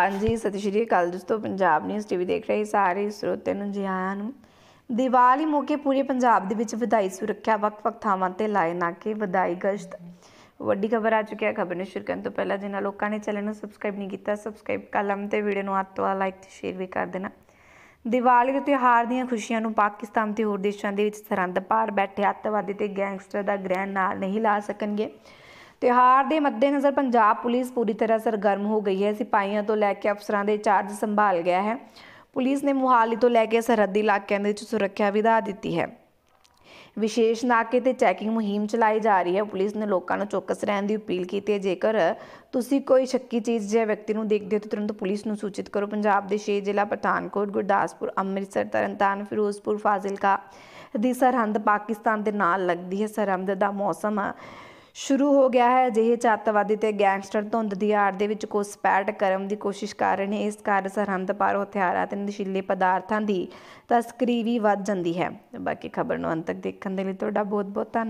ਹਾਂਜੀ ਸਤਿ ਸ਼੍ਰੀ ਅਕਾਲ ਦੋਸਤੋ ਪੰਜਾਬ ਨਿਊਜ਼ ਟੀਵੀ ਦੇਖ ਰਹੇ ਸਾਰੇ ਸਰੋਤਿਆਂ ਨੂੰ ਜੀ ਆਇਆਂ ਨੂੰ ਦੀਵਾਲੀ ਮੌਕੇ ਪੂਰੇ ਪੰਜਾਬ ਦੇ ਵਿੱਚ ਵਧਾਈ ਸੁਰੱਖਿਆ ਵੱਖ-ਵੱਖ ਥਾਵਾਂ ਤੇ ਲਾਏ ਨਾ ਕੇ ਵਧਾਈ ਗਸ਼ਤ ਵੱਡੀ ਖਬਰ ਆ ਚੁੱਕੀ ਹੈ ਖਬਰ ਨੂੰ ਸ਼ੁਰੂ ਕਰਨ ਤੋਂ ਪਹਿਲਾਂ ਜਿਨ੍ਹਾਂ ਲੋਕਾਂ ਨੇ ਚੈਨਲ ਨੂੰ ਸਬਸਕ੍ਰਾਈਬ ਨਹੀਂ ਕੀਤਾ ਸਬਸਕ੍ਰਾਈਬ ਕਰ ਲਮ ਤੇ ਵੀਡੀਓ ਨੂੰ ਆਤਵਾ ਲਾਈਕ ਤੇ ਸ਼ੇਅਰ ਵੀ ਕਰ ਦੇਣਾ ਦੀਵਾਲੀ ਦੇ ਤਿਹਾਰ ਦੀਆਂ ਖੁਸ਼ੀਆਂ ਨੂੰ ਪਾਕਿਸਤਾਨ ਤੇ ਹੋਰ ਦੇਸ਼ਾਂ ਦੇ ਵਿੱਚ ਸਰੰਦ ਪਾਰ ਬੈਠੇ ਅੱਤਵਾਦੀ ਤੇ ਗੈਂਗਸਟਰ ਦਾ ਗ੍ਰਹਿਣ ਨਾਲ ਨਹੀਂ ਲਾ ਸਕਣਗੇ ਤਿਹਾਰ ਦੇ ਮੱਦੇਨਜ਼ਰ ਪੰਜਾਬ ਪੁਲਿਸ ਪੂਰੀ ਤਰ੍ਹਾਂ ਸਰਗਰਮ ਹੋ ਗਈ ਹੈ ਸਿਪਾਹੀਆਂ ਤੋਂ ਲੈ ਕੇ ਅਫਸਰਾਂ ਦੇ ਚਾਰਜ ਸੰਭਾਲ ਗਿਆ ਹੈ ਪੁਲਿਸ ਨੇ ਮੁਹਾਲੀ ਤੋਂ ਲੈ ਕੇ ਸਰਹੱਦੀ ਇਲਾਕਿਆਂ ਦੇ ਵਿੱਚ ਸੁਰੱਖਿਆ ਵਿਧਾ ਦਿੱਤੀ ਹੈ ਵਿਸ਼ੇਸ਼ ਨਾਕੇ ਤੇ ਚੈਕਿੰਗ ਮੁਹਿੰਮ ਚਲਾਈ ਜਾ ਰਹੀ ਹੈ ਪੁਲਿਸ ਨੇ ਲੋਕਾਂ ਨੂੰ ਚੌਕਸ ਰਹਿਣ ਦੀ ਅਪੀਲ ਕੀਤੀ ਹੈ ਜੇਕਰ ਤੁਸੀਂ ਕੋਈ ਸ਼ੱਕੀ ਚੀਜ਼ ਜਾਂ ਵਿਅਕਤੀ ਨੂੰ ਦੇਖਦੇ ਹੋ ਤਾਂ ਤੁਰੰਤ ਪੁਲਿਸ ਨੂੰ ਸੂਚਿਤ ਕਰੋ ਪੰਜਾਬ ਦੇ 6 ਜ਼ਿਲ੍ਹਾ ਪਠਾਨਕੋਟ ਗੁਰਦਾਸਪੁਰ ਅੰਮ੍ਰਿਤਸਰ ਤਰਨਤਾਰਨ ਫਿਰੋਜ਼ਪੁਰ ਫਾਜ਼ਿਲਕਾ ਦੀ ਸਰਹੰਦ ਪਾਕਿਸਤਾਨ ਦੇ ਨਾਲ ਲੱਗਦੀ ਹੈ ਸਰਹੰਦ ਦਾ ਮੌਸਮ ਸ਼ੁਰੂ ਹੋ ਗਿਆ ਹੈ ਅਜਿਹੇ ਚਾਤਵਾਦੀ ਤੇ ਗੈਂਗਸਟਰ ਧੁੰਦ ਦੀ ਆੜ ਦੇ ਵਿੱਚ ਪੈਟ ਕਰਮ ਦੀ ਕੋਸ਼ਿਸ਼ ਕਰ ਰਹੇ ਨੇ ਇਸ ਕਾਰਨ ਸਰਹੰਦ ਪਾਰ ਹਥਿਆਰਾਂ ਤੇ ਨਸ਼ੀਲੇ ਪਦਾਰਥਾਂ ਦੀ ਤਸਕਰੀ ਵੀ ਵੱਧ ਜਾਂਦੀ ਹੈ ਬਾਕੀ ਖਬਰ ਨੂੰ ਅੰਤ ਤੱਕ ਦੇਖਣ ਦੇ ਲਈ ਤੁਹਾਡਾ ਬਹੁਤ ਬਹੁਤ ਧੰਨਵਾਦ